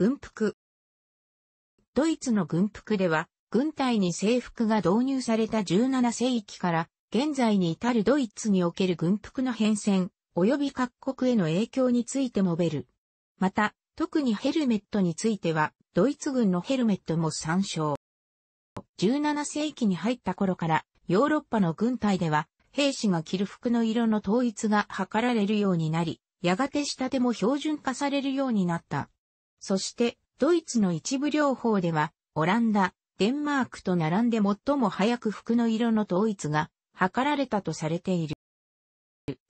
軍服。ドイツの軍服では、軍隊に制服が導入された17世紀から、現在に至るドイツにおける軍服の変遷、及び各国への影響について述べる。また、特にヘルメットについては、ドイツ軍のヘルメットも参照。17世紀に入った頃から、ヨーロッパの軍隊では、兵士が着る服の色の統一が図られるようになり、やがて下ても標準化されるようになった。そして、ドイツの一部療法では、オランダ、デンマークと並んで最も早く服の色の統一が図られたとされている。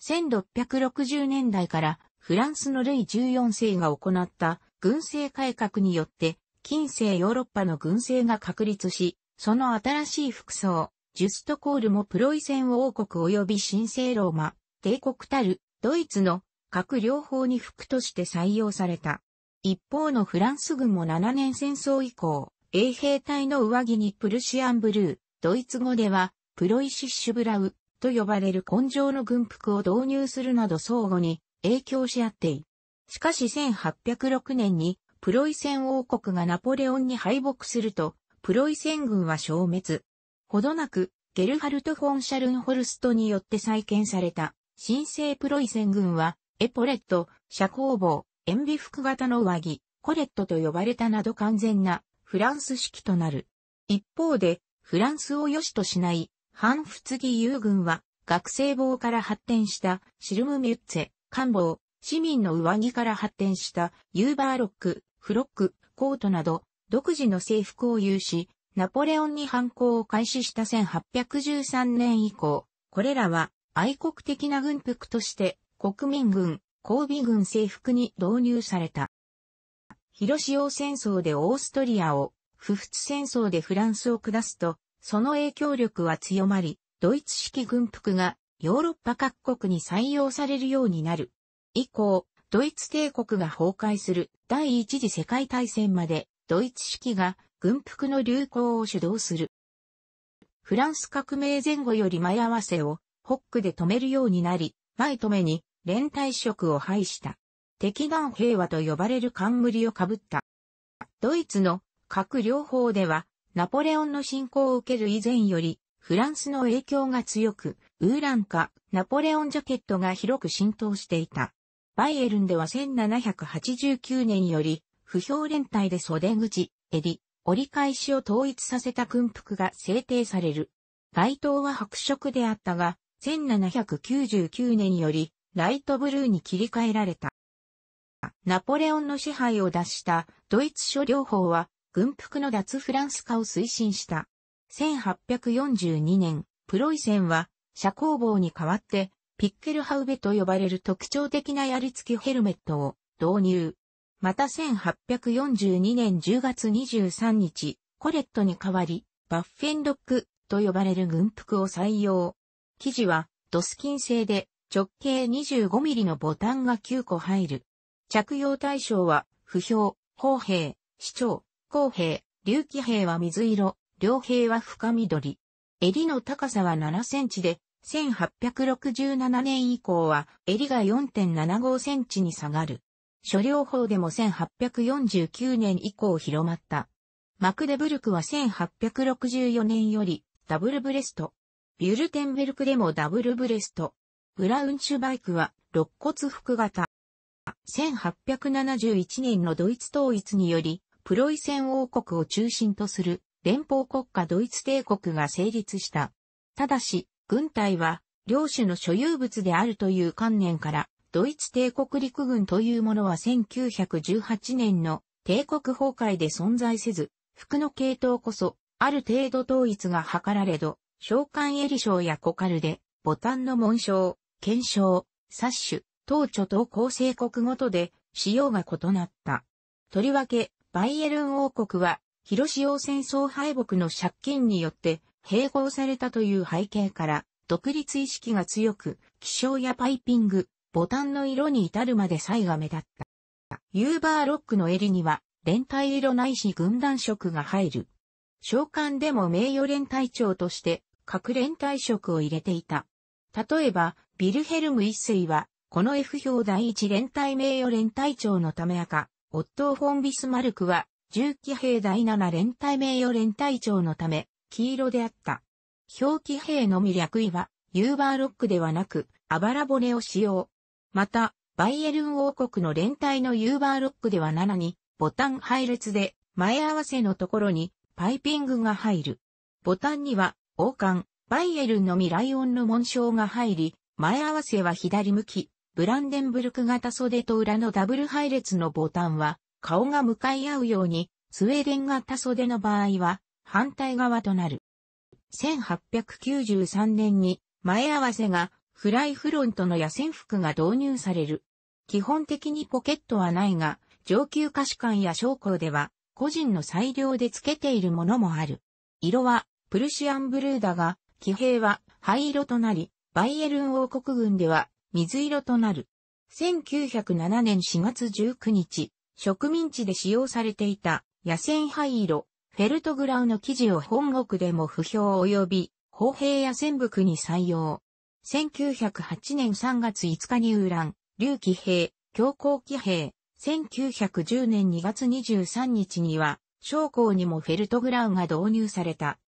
1660年代からフランスのルイ14世が行った軍政改革によって近世ヨーロッパの軍政が確立し、その新しい服装、ジュストコールもプロイセン王国及び神聖ローマ、帝国たるドイツの各両方に服として採用された。一方のフランス軍も7年戦争以降、衛兵隊の上着にプルシアンブルー、ドイツ語では、プロイシッシュブラウ、と呼ばれる根性の軍服を導入するなど相互に影響し合ってい。しかし1806年にプロイセン王国がナポレオンに敗北すると、プロイセン軍は消滅。ほどなく、ゲルハルト・フォン・シャルンホルストによって再建された、新生プロイセン軍は、エポレット、社交坊、塩ビ服型の上着、コレットと呼ばれたなど完全なフランス式となる。一方で、フランスを良しとしない反仏義友軍は学生帽から発展したシルムミュッツェ、官房、市民の上着から発展したユーバーロック、フロック、コートなど独自の制服を有し、ナポレオンに反抗を開始した1813年以降、これらは愛国的な軍服として国民軍、交尾軍制服に導入された。広潮戦争でオーストリアを、不仏戦争でフランスを下すと、その影響力は強まり、ドイツ式軍服がヨーロッパ各国に採用されるようになる。以降、ドイツ帝国が崩壊する第一次世界大戦まで、ドイツ式が軍服の流行を主導する。フランス革命前後より前合わせをホックで止めるようになり、前止めに連帯色を排した。敵眼平和と呼ばれる冠をかぶった。ドイツの各両方では、ナポレオンの侵攻を受ける以前より、フランスの影響が強く、ウーランかナポレオンジャケットが広く浸透していた。バイエルンでは1789年より、不評連帯で袖口、襟、折り返しを統一させた軍服が制定される。街頭は白色であったが、1799年よりライトブルーに切り替えられた。ナポレオンの支配を脱したドイツ諸領法は軍服の脱フランス化を推進した。1842年、プロイセンは社交棒に代わってピッケルハウベと呼ばれる特徴的な槍付きヘルメットを導入。また1842年10月23日、コレットに代わり、バッフェンロックと呼ばれる軍服を採用。生地はドスキン製で直径2 5ミリのボタンが9個入る。着用対象は、不評、砲兵、市長、公兵、隆起兵は水色、両兵は深緑。襟の高さは7センチで、1867年以降は襟が4.75センチに下がる。所両法でも1849年以降広まった。マクデブルクは1864年よりダブルブレスト。ビュルテンベルクでもダブルブレスト。ブラウンシュバイクは、肋骨服型。1871年のドイツ統一により、プロイセン王国を中心とする連邦国家ドイツ帝国が成立した。ただし、軍隊は、領主の所有物であるという観念から、ドイツ帝国陸軍というものは1918年の帝国崩壊で存在せず、服の系統こそ、ある程度統一が図られど、召喚エリショーやコカルで、ボタンの紋章、検証、冊取、当著と構成国ごとで使用が異なった。とりわけ、バイエルン王国は、広島戦争敗北の借金によって併合されたという背景から、独立意識が強く、気象やパイピング、ボタンの色に至るまで差異が目立った。ユーバーロックの襟には、連帯色ないし軍団色が入る。召喚でも名誉連隊長として、各連隊色を入れていた。例えば、ビルヘルム一世は、この F 表第一連隊名誉連隊長のため赤、オットー・フォン・ビスマルクは、重機兵第七連隊名誉連隊長のため、黄色であった。表記兵のみ略位は、ユーバーロックではなく、あばら骨を使用。また、バイエルン王国の連隊のユーバーロックでは7に、ボタン配列で、前合わせのところに、パイピングが入る。ボタンには、王冠、バイエルンのみライオンの紋章が入り、前合わせは左向き、ブランデンブルク型袖と裏のダブル配列のボタンは、顔が向かい合うように、スウェーデン型袖の場合は、反対側となる。1893年に、前合わせが、フライフロントの野戦服が導入される。基本的にポケットはないが、上級菓子館や商工では、個人の裁量で付けているものもある。色は、プルシアンブルーだが、騎兵は灰色となり、バイエルン王国軍では水色となる。1907年4月19日、植民地で使用されていた野戦灰色、フェルトグラウの生地を本国でも不評及び、砲兵や戦服に採用。1908年3月5日にウーラン、竜騎兵、強行騎兵、1910年2月23日には、将校にもフェルトグラウが導入された。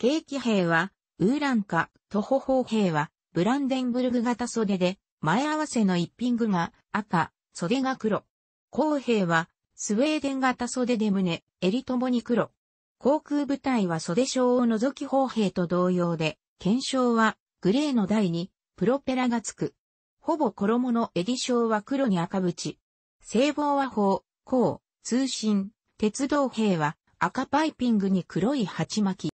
軽騎兵は、ウーランか、徒歩砲兵は、ブランデンブルグ型袖で、前合わせの一品具が赤、袖が黒。公兵は、スウェーデン型袖で胸、襟ともに黒。航空部隊は袖章を除き砲兵と同様で、検証はグレーの台にプロペラがつく。ほぼ衣の襟章は黒に赤縁。聖望和砲、鋼、通信、鉄道兵は赤パイピングに黒い鉢巻き。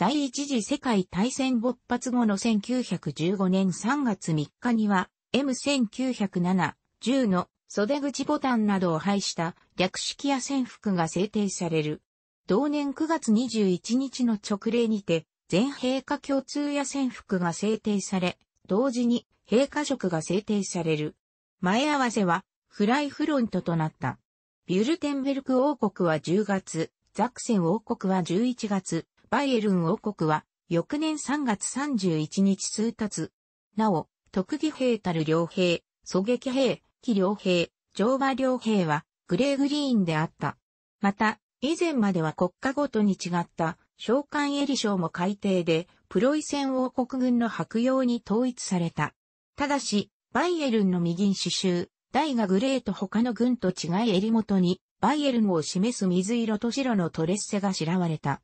第一次世界大戦勃発後の1915年3月3日には M1907、10の袖口ボタンなどを配した略式や戦服が制定される。同年9月21日の直令にて、全陛下共通や戦服が制定され、同時に陛下職が制定される。前合わせはフライフロントとなった。ビュルテンベルク王国は10月、ザクセン王国は11月、バイエルン王国は、翌年3月31日通達。なお、特技兵たる両兵、狙撃兵、騎両兵、乗馬両兵は、グレーグリーンであった。また、以前までは国家ごとに違った、召喚エリ賞も改定で、プロイセン王国軍の白用に統一された。ただし、バイエルンの右に刺繍、大がグレーと他の軍と違い襟元に、バイエルンを示す水色と白のトレッセが知らわれた。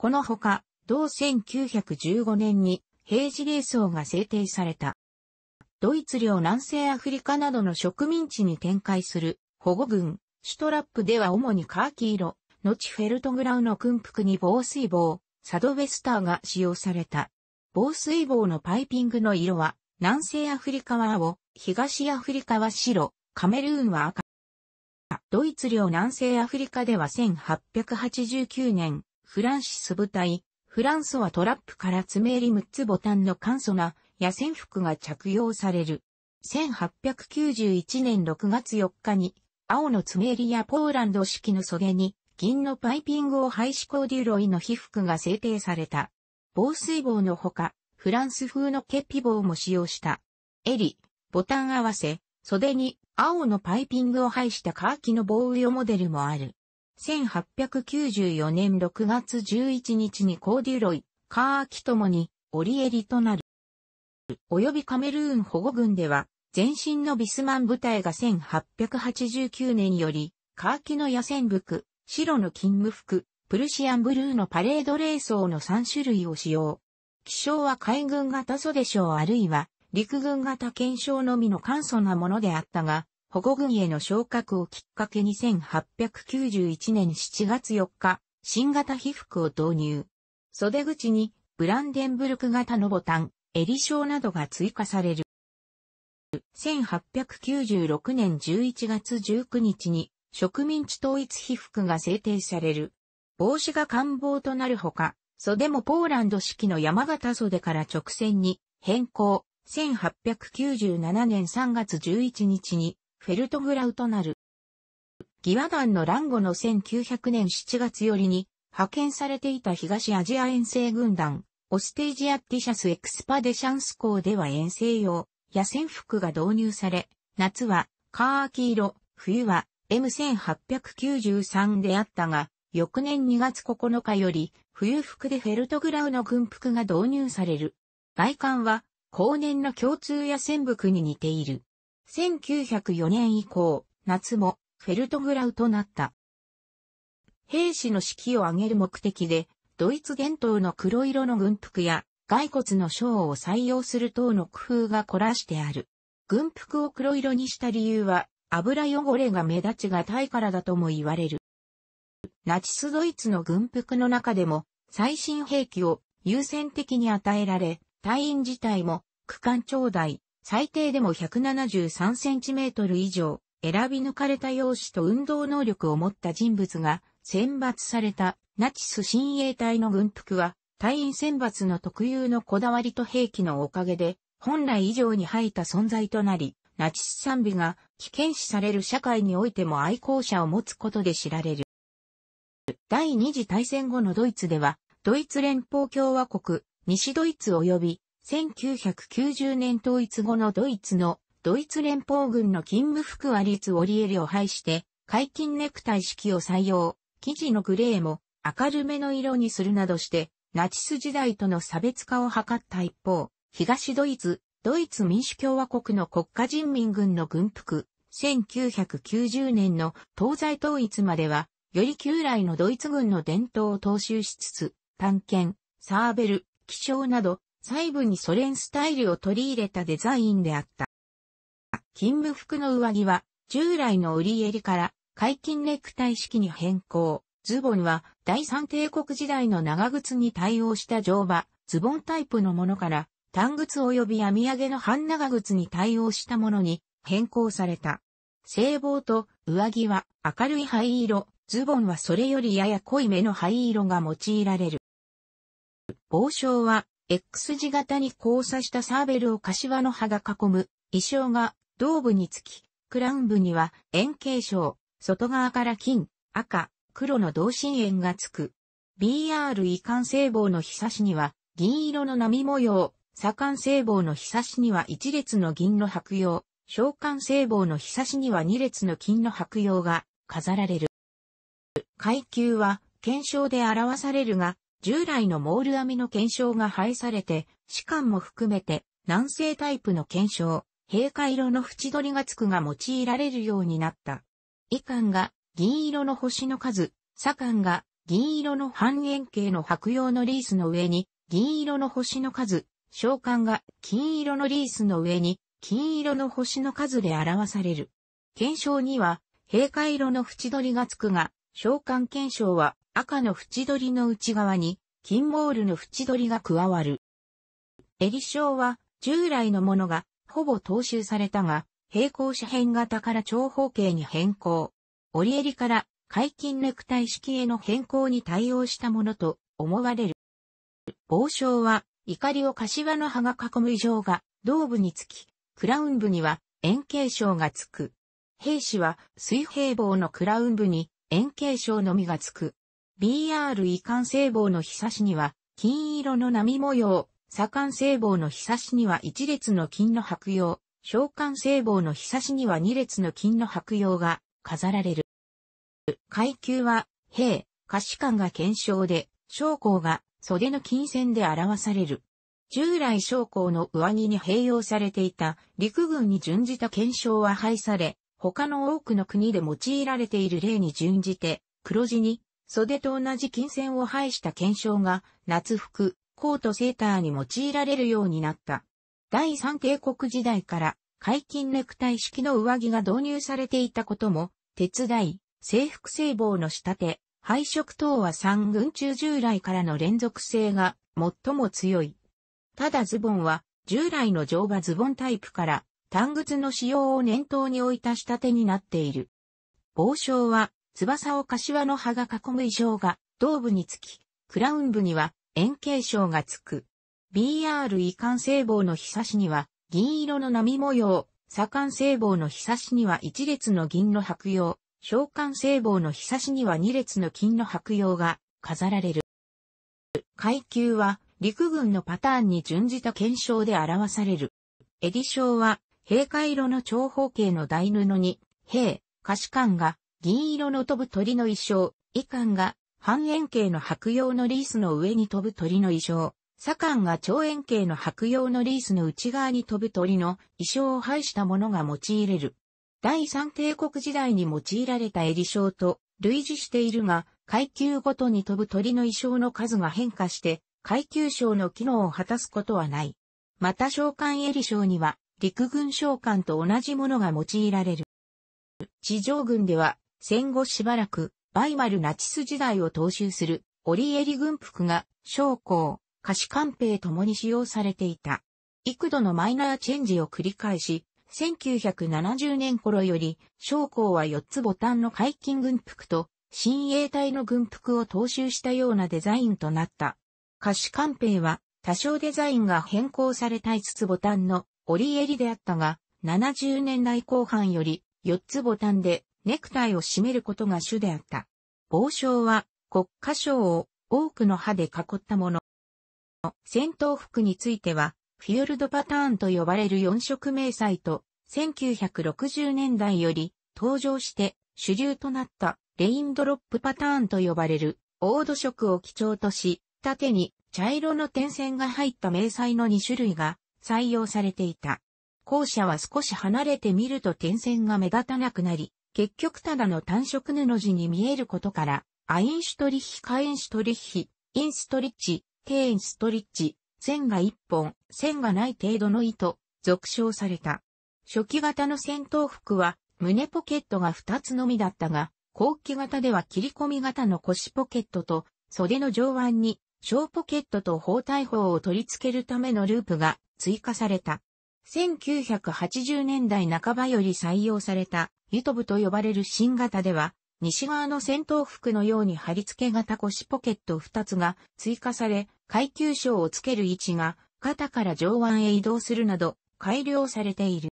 このほか、同1915年に平時霊層が制定された。ドイツ領南西アフリカなどの植民地に展開する保護軍、シュトラップでは主にカーキ色、後フェルトグラウの訓服に防水棒、サドウェスターが使用された。防水棒のパイピングの色は、南西アフリカは青、東アフリカは白、カメルーンは赤。ドイツ領南西アフリカでは1889年、フランシス部隊、フランソはトラップから爪襟6つボタンの簡素な野戦服が着用される。1891年6月4日に、青の爪襟やポーランド式の袖に、銀のパイピングを廃止コーデュロイの被服が制定された。防水棒のほか、フランス風のケピ棒も使用した。襟、ボタン合わせ、袖に青のパイピングを廃したカーキの防御モデルもある。1894年6月11日にコーデュロイ、カーキともに、折襟となる。およびカメルーン保護軍では、前身のビスマン部隊が1889年より、カーキの野戦服、白の勤務服、プルシアンブルーのパレードレー装の3種類を使用。気象は海軍型ょうあるいは陸軍型検証のみの簡素なものであったが、保護軍への昇格をきっかけに1891年7月4日、新型被服を導入。袖口にブランデンブルク型のボタン、襟章などが追加される。1896年11月19日に植民地統一被服が制定される。帽子が官房となるほか、袖もポーランド式の山形袖から直線に変更。1897年3月11日にフェルトグラウとなる。ギワ団のランゴの1900年7月よりに派遣されていた東アジア遠征軍団、オステージアッティシャスエクスパデシャンス港では遠征用、野戦服が導入され、夏はカーキ色、冬は M1893 であったが、翌年2月9日より、冬服でフェルトグラウの軍服が導入される。外観は、後年の共通野戦服に似ている。1904年以降、夏もフェルトグラウとなった。兵士の士気を上げる目的で、ドイツ伝統の黒色の軍服や、骸骨の章を採用する等の工夫が凝らしてある。軍服を黒色にした理由は、油汚れが目立ちがたいからだとも言われる。ナチスドイツの軍服の中でも、最新兵器を優先的に与えられ、隊員自体も区間頂戴、最低でも1 7 3トル以上、選び抜かれた容姿と運動能力を持った人物が選抜されたナチス親衛隊の軍服は、隊員選抜の特有のこだわりと兵器のおかげで、本来以上に生えた存在となり、ナチス賛美が危険視される社会においても愛好者を持つことで知られる。第二次大戦後のドイツでは、ドイツ連邦共和国、西ドイツ及び1990年統一後のドイツのドイツ連邦軍の勤務服はリツ・オリエリを配して、解禁ネクタイ式を採用、生地のグレーも明るめの色にするなどして、ナチス時代との差別化を図った一方、東ドイツ、ドイツ民主共和国の国家人民軍の軍服、1990年の東西統一までは、より旧来のドイツ軍の伝統を踏襲しつつ、探検、サーベル、気象など、細部にソ連スタイルを取り入れたデザインであった。勤務服の上着は、従来の折襟から解禁ネクタイ式に変更。ズボンは第三帝国時代の長靴に対応した乗馬、ズボンタイプのものから、単靴及び網上げの半長靴に対応したものに変更された。聖望と上着は明るい灰色、ズボンはそれよりやや濃い目の灰色が用いられる。帽章は X 字型に交差したサーベルを柏の葉が囲む、衣装が胴部につき、クラウン部には円形章、外側から金、赤、黒の同心円がつく。BR 遺憾性棒の日差しには銀色の波模様、左官性棒の日差しには一列の銀の白葉、召喚性棒の日差しには二列の金の白葉が飾られる。階級は検証で表されるが、従来のモール編みの検証が廃されて、士官も含めて、南西タイプの検証、閉会色の縁取りがつくが用いられるようになった。以官が銀色の星の数、左官が銀色の半円形の白用のリースの上に銀色の星の数、召喚が金色のリースの上に金色の星の数で表される。検証には、閉会色の縁取りがつくが、召喚検証は赤の縁取りの内側に、金ボールの縁取りが加わる。襟章は、従来のものが、ほぼ踏襲されたが、平行四辺型から長方形に変更。折襟から解禁ネクタイ式への変更に対応したものと思われる。帽章は、怒りを柏の葉が囲む異常が、胴部につき、クラウン部には円形章がつく。兵士は水平棒のクラウン部に円形章のみがつく。BR 遺憾性棒の日差しには、金色の波模様、左官性棒の日差しには一列の金の白葉、召喚性棒の日差しには二列の金の白葉が飾られる。階級は、兵、可視官が検証で、将校が袖の金線で表される。従来将校の上着に併用されていた陸軍に準じた検証は廃され、他の多くの国で用いられている例に準じて、黒地に袖と同じ金線を配した検証が、夏服、コートセーターに用いられるようになった。第三帝国時代から、解禁ネクタイ式の上着が導入されていたことも、手伝い、制服製帽の仕立て、配色等は三軍中従来からの連続性が最も強い。ただズボンは従来の乗馬ズボンタイプから単靴の使用を念頭に置いた仕立てになっている。帽章は翼を柏の葉が囲む衣装が、胴部につき、クラウン部には円形章がつく。BR 遺憾聖望の日差しには、銀色の波模様、左官聖望の日差しには一列の銀の白用、召喚聖望の日差しには二列の金の白用が飾られる。階級は陸軍のパターンに準じた検証で表される。襟章は、閉会色の長方形の台布に、兵、可視官が銀色の飛ぶ鳥の衣装、衣冠が半円形の白用のリースの上に飛ぶ鳥の衣装、左冠が長円形の白用のリースの内側に飛ぶ鳥の衣装を配したものが用いられる。第三帝国時代に用いられた襟章と類似しているが、階級ごとに飛ぶ鳥の衣装の数が変化して、階級章の機能を果たすことはない。また召喚襟章には、陸軍召喚と同じものが用いられる。地上軍では、戦後しばらく、バイマルナチス時代を踏襲する、オリエリ軍服が、将校、菓子官兵ともに使用されていた。幾度のマイナーチェンジを繰り返し、1970年頃より、将校は4つボタンの解禁軍服と、新衛隊の軍服を踏襲したようなデザインとなった。菓子官兵は、多少デザインが変更された5つボタンの折り襟であったが、70年代後半より4つボタンでネクタイを締めることが主であった。傍将は国家賞を多くの歯で囲ったもの。戦闘服については、フィールドパターンと呼ばれる四色迷彩と、1960年代より登場して主流となったレインドロップパターンと呼ばれる、オード色を基調とし、縦に茶色の点線が入った迷彩の2種類が採用されていた。校舎は少し離れてみると点線が目立たなくなり、結局ただの単色布地に見えることから、アインシュトリッヒ、カインシュトリッヒ、インストリッチ、ケインストリッチ、線が一本、線がない程度の糸、俗称された。初期型の戦闘服は、胸ポケットが二つのみだったが、後期型では切り込み型の腰ポケットと、袖の上腕に、小ポケットと包帯法を取り付けるためのループが追加された。1980年代半ばより採用されたユトブと呼ばれる新型では、西側の戦闘服のように貼り付け型腰ポケット2つが追加され、階級章をつける位置が肩から上腕へ移動するなど改良されている。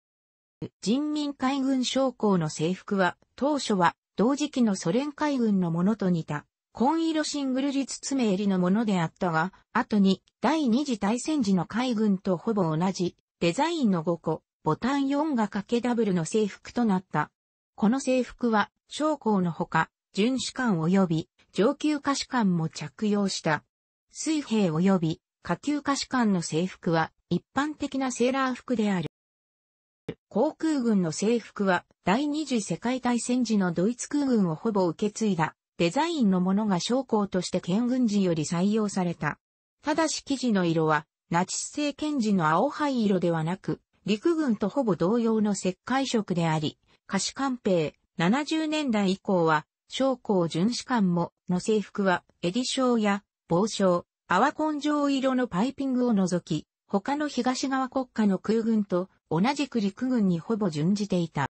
人民海軍将校の制服は当初は同時期のソ連海軍のものと似た紺色シングルリツメ襟のものであったが、後に第二次大戦時の海軍とほぼ同じデザインの5個、ボタン4が掛けダブルの制服となった。この制服は、将校のほか、巡視官及び上級下士官も着用した。水兵及び下級下士官の制服は一般的なセーラー服である。航空軍の制服は第二次世界大戦時のドイツ空軍をほぼ受け継いだデザインのものが将校として県軍時より採用された。ただし生地の色はナチス政権時の青灰色ではなく陸軍とほぼ同様の石灰色であり、菓子官兵、70年代以降は、将校巡視官も、の制服は、襟章や、帽章、泡根状色のパイピングを除き、他の東側国家の空軍と同じく陸軍にほぼ準じていた。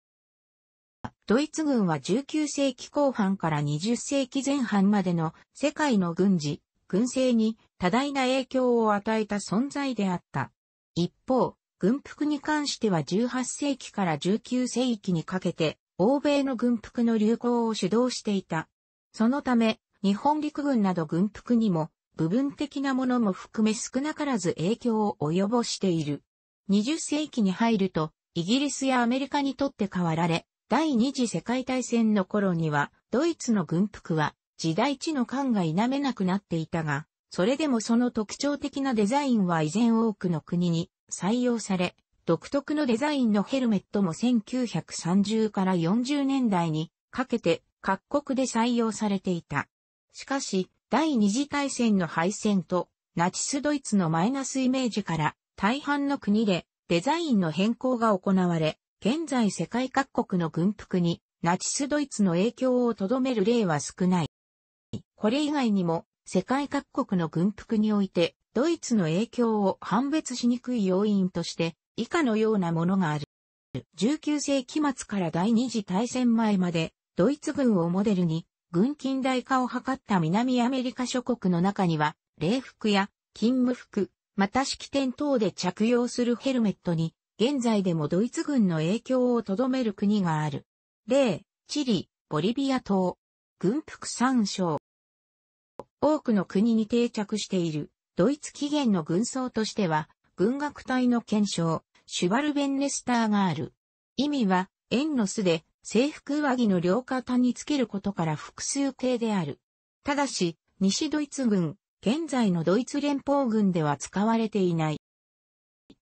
ドイツ軍は19世紀後半から20世紀前半までの世界の軍事、軍政に多大な影響を与えた存在であった。一方、軍服に関しては18世紀から19世紀にかけて、欧米の軍服の流行を主導していた。そのため、日本陸軍など軍服にも、部分的なものも含め少なからず影響を及ぼしている。20世紀に入ると、イギリスやアメリカにとって変わられ、第二次世界大戦の頃には、ドイツの軍服は、時代地の感が否めなくなっていたが、それでもその特徴的なデザインは依然多くの国に採用され、独特のデザインのヘルメットも1930から40年代にかけて各国で採用されていた。しかし、第二次大戦の敗戦とナチスドイツのマイナスイメージから大半の国でデザインの変更が行われ、現在世界各国の軍服にナチスドイツの影響をとどめる例は少ない。これ以外にも世界各国の軍服においてドイツの影響を判別しにくい要因として以下のようなものがある。19世紀末から第二次大戦前までドイツ軍をモデルに軍近代化を図った南アメリカ諸国の中には礼服や勤務服、また式典等で着用するヘルメットに現在でもドイツ軍の影響をとどめる国がある。例、チリ、ボリビア等、軍服参照。多くの国に定着しているドイツ起源の軍装としては、軍楽隊の検証、シュバルベンネスターがある。意味は、円の巣で、制服上着の両肩につけることから複数形である。ただし、西ドイツ軍、現在のドイツ連邦軍では使われていない。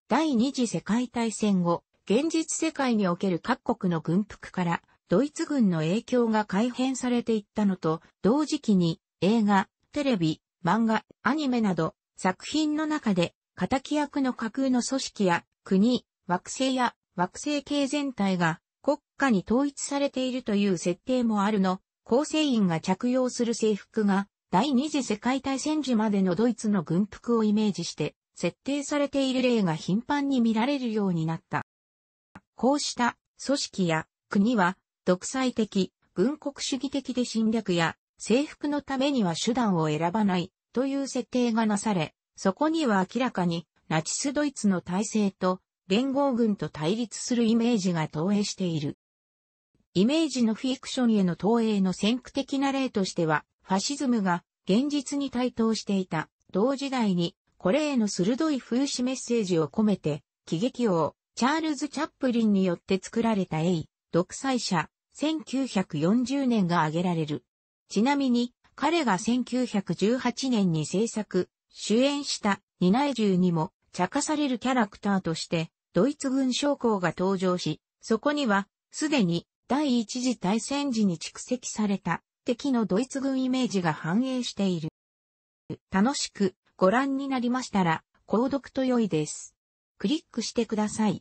第二次世界大戦後、現実世界における各国の軍服から、ドイツ軍の影響が改変されていったのと、同時期に映画、テレビ、漫画、アニメなど作品の中で、敵役の架空の組織や国、惑星や惑星系全体が国家に統一されているという設定もあるの、構成員が着用する制服が第二次世界大戦時までのドイツの軍服をイメージして設定されている例が頻繁に見られるようになった。こうした組織や国は独裁的、軍国主義的で侵略や制服のためには手段を選ばないという設定がなされ、そこには明らかにナチスドイツの体制と連合軍と対立するイメージが投影している。イメージのフィクションへの投影の先駆的な例としては、ファシズムが現実に対等していた同時代に、これへの鋭い風刺メッセージを込めて、喜劇王、チャールズ・チャップリンによって作られた A、独裁者、1940年が挙げられる。ちなみに、彼が1918年に制作、主演したニナエにも茶化されるキャラクターとして、ドイツ軍将校が登場し、そこには、すでに第一次大戦時に蓄積された敵のドイツ軍イメージが反映している。楽しくご覧になりましたら、購読と良いです。クリックしてください。